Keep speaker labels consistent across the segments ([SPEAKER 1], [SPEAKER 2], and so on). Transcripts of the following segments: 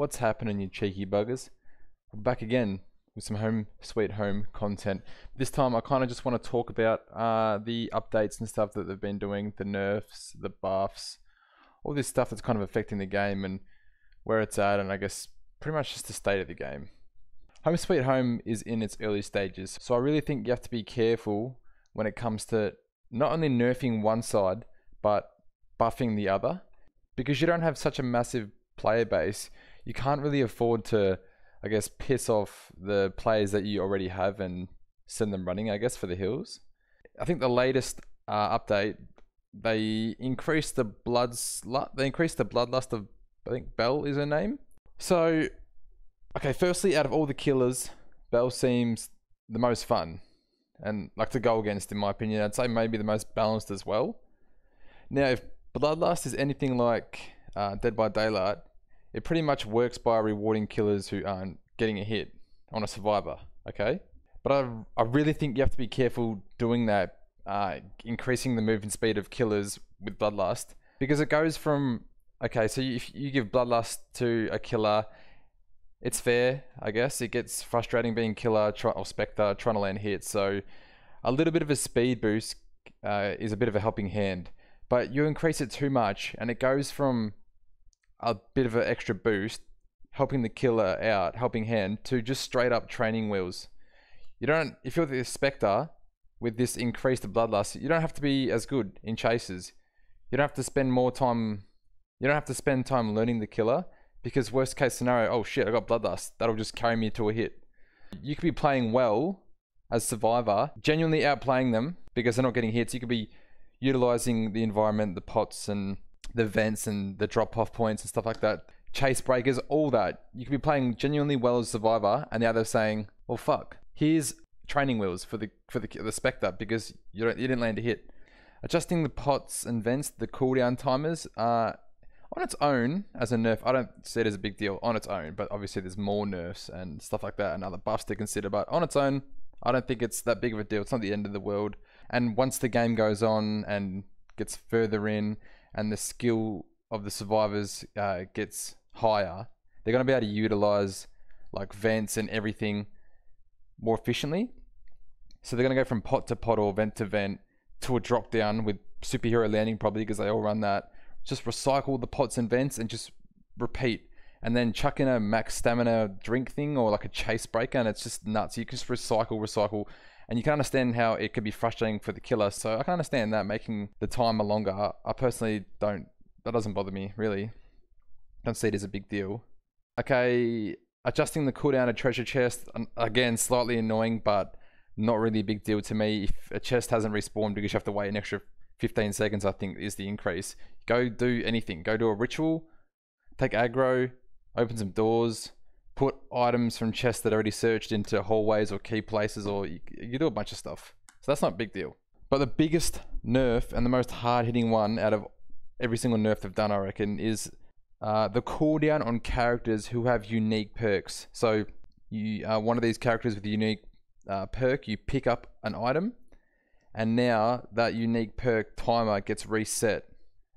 [SPEAKER 1] What's happening, you cheeky buggers? We're back again with some home sweet home content. This time, I kind of just want to talk about uh, the updates and stuff that they've been doing, the nerfs, the buffs, all this stuff that's kind of affecting the game and where it's at, and I guess pretty much just the state of the game. Home Sweet Home is in its early stages, so I really think you have to be careful when it comes to not only nerfing one side, but buffing the other. Because you don't have such a massive player base, you can't really afford to, I guess, piss off the players that you already have and send them running, I guess, for the hills. I think the latest uh, update, they increased the blood they increased the bloodlust of, I think Bell is her name. So, okay, firstly, out of all the killers, Bell seems the most fun. And like to go against, in my opinion, I'd say maybe the most balanced as well. Now, if Bloodlust is anything like uh, Dead by Daylight, it pretty much works by rewarding killers who aren't getting a hit on a survivor, okay? But I, I really think you have to be careful doing that, uh, increasing the movement speed of killers with Bloodlust, because it goes from, okay, so if you give Bloodlust to a killer, it's fair, I guess. It gets frustrating being killer or specter trying to land hits, so a little bit of a speed boost uh, is a bit of a helping hand. But you increase it too much, and it goes from a bit of an extra boost, helping the killer out, helping hand, to just straight up training wheels. You don't, if you're the Spectre with this increased bloodlust, you don't have to be as good in chases. You don't have to spend more time, you don't have to spend time learning the killer because worst case scenario, oh shit, I got bloodlust. That'll just carry me to a hit. You could be playing well as survivor, genuinely outplaying them because they're not getting hits. You could be utilizing the environment, the pots, and the vents and the drop off points and stuff like that, chase breakers, all that. You could be playing genuinely well as Survivor, and the other saying, "Well, fuck, here's training wheels for the for the, the Spectre because you don't you didn't land a hit." Adjusting the pots and vents, the cooldown timers uh, on its own as a nerf. I don't see it as a big deal on its own, but obviously there's more nerfs and stuff like that and other buffs to consider. But on its own, I don't think it's that big of a deal. It's not the end of the world. And once the game goes on and gets further in and the skill of the survivors uh, gets higher, they're going to be able to utilize like vents and everything more efficiently. So they're going to go from pot to pot or vent to vent to a drop down with superhero landing probably because they all run that. Just recycle the pots and vents and just repeat. And then chuck in a max stamina drink thing or like a chase breaker and it's just nuts. You can just recycle, recycle, and you can understand how it could be frustrating for the killer. So I can understand that making the timer longer. I personally don't. That doesn't bother me really. Don't see it as a big deal. Okay, adjusting the cooldown of treasure chest again slightly annoying, but not really a big deal to me. If a chest hasn't respawned because you have to wait an extra 15 seconds, I think is the increase. Go do anything. Go do a ritual, take aggro, open some doors, put items from chests that are already searched into hallways or key places, or you, you do a bunch of stuff. So that's not a big deal. But the biggest nerf and the most hard-hitting one out of every single nerf they've done, I reckon, is uh, the cooldown on characters who have unique perks. So you are uh, one of these characters with a unique uh, perk, you pick up an item, and now that unique perk timer gets reset.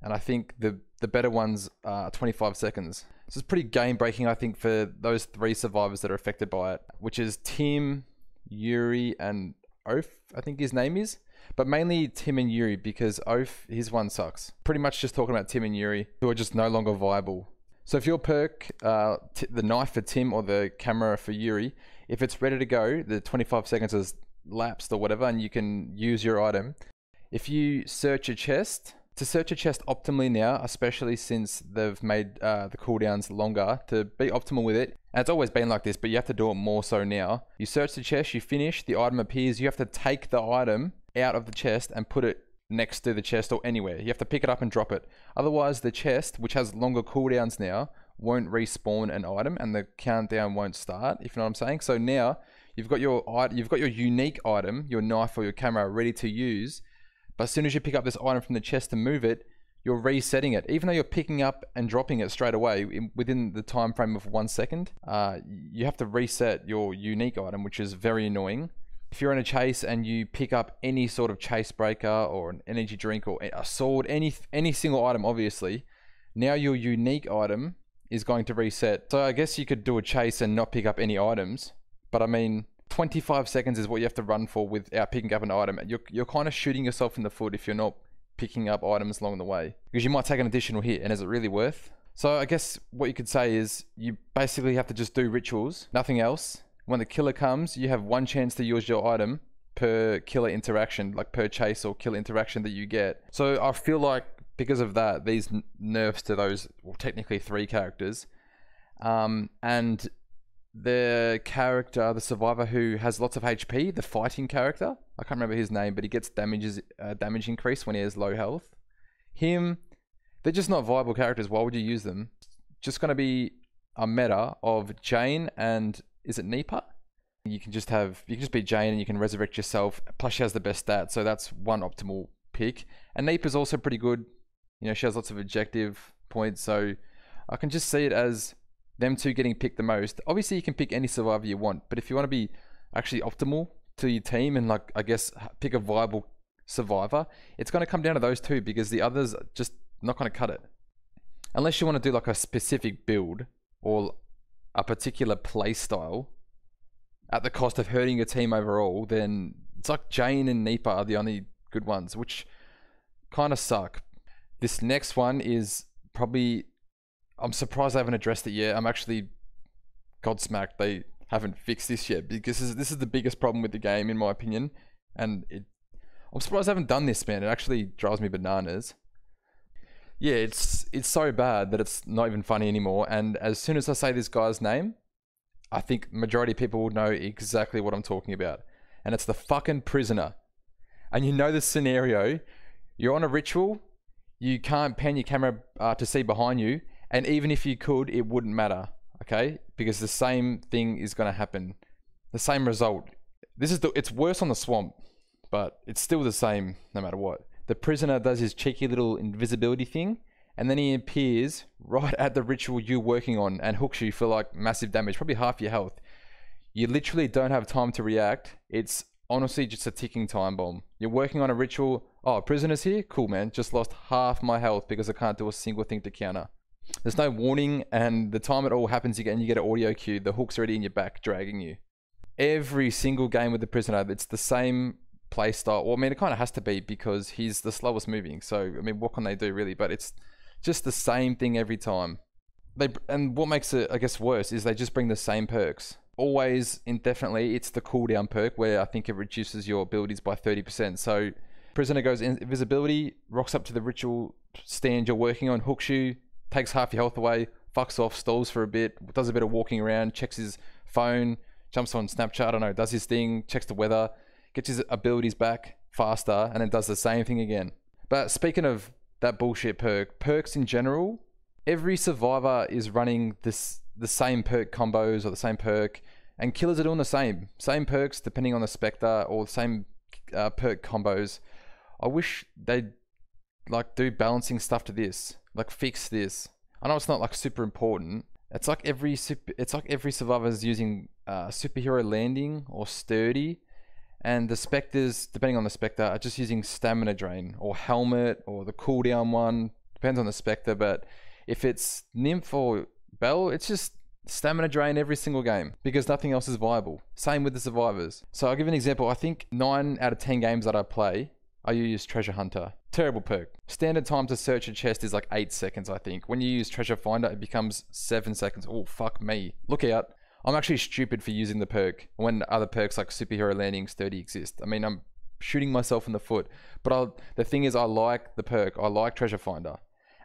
[SPEAKER 1] And I think the the better ones are 25 seconds. So it's pretty game breaking, I think, for those three survivors that are affected by it, which is Tim, Yuri, and Oaf, I think his name is. But mainly Tim and Yuri because Oaf, his one sucks. Pretty much just talking about Tim and Yuri, who are just no longer viable. So if your perk, uh, the knife for Tim or the camera for Yuri, if it's ready to go, the 25 seconds has lapsed or whatever, and you can use your item. If you search a chest, to search a chest optimally now, especially since they've made uh, the cooldowns longer, to be optimal with it, and it's always been like this, but you have to do it more so now. You search the chest, you finish, the item appears, you have to take the item out of the chest and put it next to the chest or anywhere. You have to pick it up and drop it. Otherwise, the chest, which has longer cooldowns now, won't respawn an item and the countdown won't start, if you know what I'm saying. So now you've got your you've got your unique item, your knife or your camera ready to use but as soon as you pick up this item from the chest and move it, you're resetting it. Even though you're picking up and dropping it straight away in, within the time frame of one second, uh, you have to reset your unique item, which is very annoying. If you're in a chase and you pick up any sort of chase breaker or an energy drink or a sword, any any single item, obviously, now your unique item is going to reset. So I guess you could do a chase and not pick up any items, but I mean, 25 seconds is what you have to run for without uh, picking up an item. You're, you're kind of shooting yourself in the foot if you're not picking up items along the way because you might take an additional hit and is it really worth? So I guess what you could say is you basically have to just do rituals, nothing else. When the killer comes, you have one chance to use your item per killer interaction, like per chase or kill interaction that you get. So I feel like because of that, these nerfs to those well, technically three characters um, and the character, the survivor who has lots of HP, the fighting character. I can't remember his name, but he gets damages uh, damage increase when he has low health. Him, they're just not viable characters. Why would you use them? Just going to be a meta of Jane and is it Nipa? You can just have you can just be Jane and you can resurrect yourself. Plus, she has the best stats, so that's one optimal pick. And is also pretty good. You know, she has lots of objective points, so I can just see it as them two getting picked the most. Obviously, you can pick any survivor you want, but if you want to be actually optimal to your team and like I guess pick a viable survivor, it's going to come down to those two because the others are just not going to cut it. Unless you want to do like a specific build or a particular play style at the cost of hurting your team overall, then it's like Jane and Nipa are the only good ones, which kind of suck. This next one is probably I'm surprised they haven't addressed it yet. I'm actually godsmacked they haven't fixed this yet because this is, this is the biggest problem with the game in my opinion. And it, I'm surprised they haven't done this, man. It actually drives me bananas. Yeah, it's it's so bad that it's not even funny anymore. And as soon as I say this guy's name, I think majority of people will know exactly what I'm talking about. And it's the fucking prisoner. And you know the scenario. You're on a ritual. You can't pan your camera uh, to see behind you and even if you could, it wouldn't matter, okay? Because the same thing is going to happen. The same result. This is the, it's worse on the swamp, but it's still the same no matter what. The prisoner does his cheeky little invisibility thing, and then he appears right at the ritual you're working on and hooks you for like massive damage, probably half your health. You literally don't have time to react. It's honestly just a ticking time bomb. You're working on a ritual. Oh, prisoner's here? Cool, man. Just lost half my health because I can't do a single thing to counter. There's no warning, and the time it all happens again, you get an audio cue. The hook's already in your back, dragging you. Every single game with the prisoner, it's the same play style. Well, I mean, it kind of has to be because he's the slowest moving. So, I mean, what can they do really? But it's just the same thing every time. They and what makes it, I guess, worse is they just bring the same perks always indefinitely. It's the cooldown perk where I think it reduces your abilities by thirty percent. So prisoner goes invisibility, rocks up to the ritual stand you're working on, hooks you, takes half your health away, fucks off, stalls for a bit, does a bit of walking around, checks his phone, jumps on Snapchat, I don't know, does his thing, checks the weather, gets his abilities back faster, and then does the same thing again. But speaking of that bullshit perk, perks in general, every survivor is running this the same perk combos or the same perk, and killers are doing the same. Same perks depending on the Spectre or the same uh, perk combos. I wish they'd like do balancing stuff to this like fix this. I know it's not like super important. It's like every super, it's like every survivor's using uh, superhero landing or sturdy, and the specters, depending on the specter, are just using stamina drain or helmet or the cooldown one. Depends on the specter, but if it's nymph or bell, it's just stamina drain every single game because nothing else is viable. Same with the survivors. So I'll give an example. I think nine out of ten games that I play, I use Treasure Hunter. Terrible perk. Standard time to search a chest is like 8 seconds, I think. When you use Treasure Finder, it becomes 7 seconds. Oh, fuck me. Look out. I'm actually stupid for using the perk when other perks like Superhero Landing 30 exist. I mean, I'm shooting myself in the foot. But I'll, the thing is, I like the perk. I like Treasure Finder.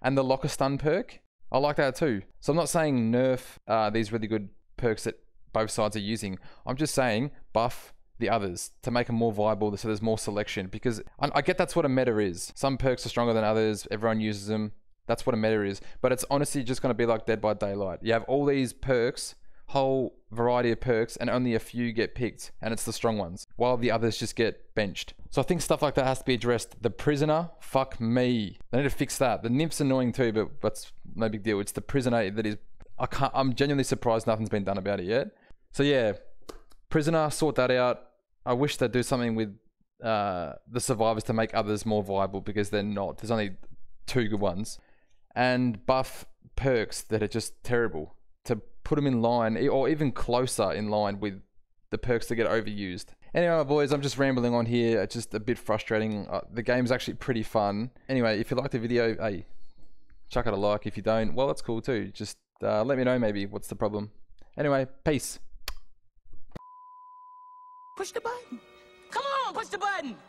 [SPEAKER 1] And the Locker Stun perk, I like that too. So I'm not saying nerf uh, these really good perks that both sides are using. I'm just saying buff the others to make them more viable so there's more selection because I, I, get that's what a meta is some perks are stronger than others everyone uses them that's what a meta is but it's honestly just going to be like dead by daylight you have all these perks whole variety of perks and only a few get picked and it's the strong ones while the others just get benched so i think stuff like that has to be addressed the prisoner fuck me they need to fix that the nymph's annoying too but that's no big deal it's the prisoner that is i can't i'm genuinely surprised nothing's been done about it yet so yeah prisoner sort that out I wish they'd do something with uh, the survivors to make others more viable because they're not. There's only two good ones, and buff perks that are just terrible to put them in line or even closer in line with the perks that get overused. Anyway, boys, I'm just rambling on here. It's just a bit frustrating. Uh, the game's actually pretty fun. Anyway, if you liked the video, hey, chuck it a like. If you don't, well, that's cool too. Just uh, let me know maybe what's the problem. Anyway, peace. Push the button. Come on, push the button.